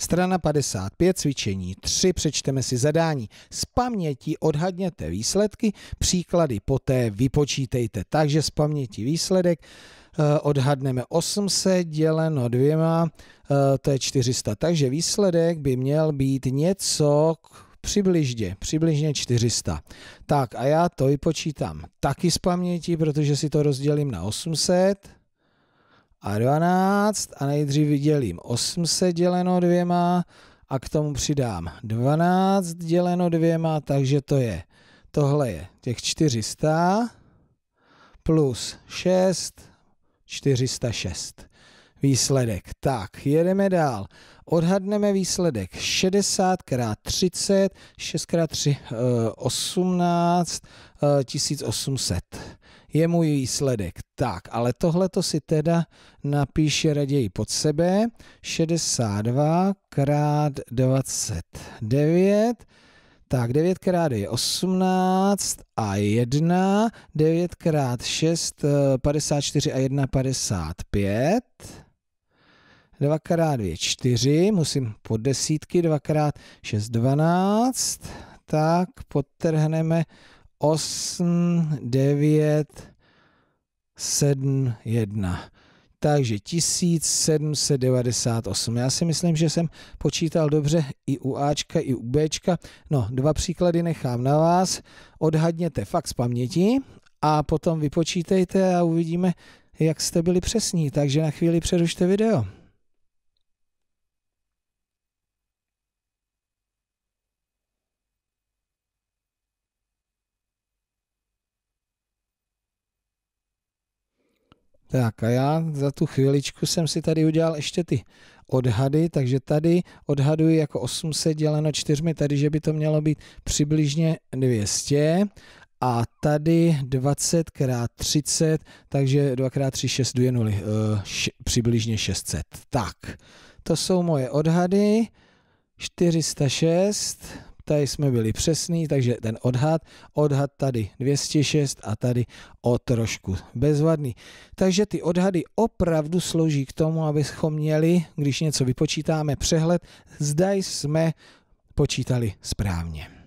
Strana 55, cvičení 3, přečteme si zadání. Z paměti odhadněte výsledky, příklady poté vypočítejte. Takže z paměti výsledek eh, odhadneme 800 děleno dvěma, eh, to je 400. Takže výsledek by měl být něco přibližně, přibližně 400. Tak a já to vypočítám taky z paměti, protože si to rozdělím na 800 a 12 a nejdřív vydělím 800 děleno dvěma a k tomu přidám 12 děleno dvěma, takže to je, tohle je těch 400 plus 6, 406. Výsledek. Tak, jedeme dál. Odhadneme výsledek 60 x 30, 6 x 3, 18, 1800 je můj výsledek. Tak, ale tohle to si teda napíše raději pod sebe. 62 krát 29. Tak 9 krát je 18 a 1, 9 krát 6, 54 eh, a 1, 55. 2 krát 2 4, musím po desítky, 2 krát 6, 12. Tak podtrhneme 8, 9, 7, 1. Takže 1798. Já si myslím, že jsem počítal dobře i u Ačka, i u Bčka. No, dva příklady nechám na vás. Odhadněte fakt z paměti a potom vypočítejte a uvidíme, jak jste byli přesní. Takže na chvíli přerušte video. Tak a já za tu chviličku jsem si tady udělal ještě ty odhady, takže tady odhaduji jako 800 děleno 4, tady, že by to mělo být přibližně 200 a tady 20 x 30, takže 2 x 3, 6, 2 0, uh, š- přibližně 600. Tak, to jsou moje odhady, 406, tady jsme byli přesní, takže ten odhad, odhad tady 206 a tady o trošku bezvadný. Takže ty odhady opravdu slouží k tomu, abychom měli, když něco vypočítáme, přehled, zda jsme počítali správně.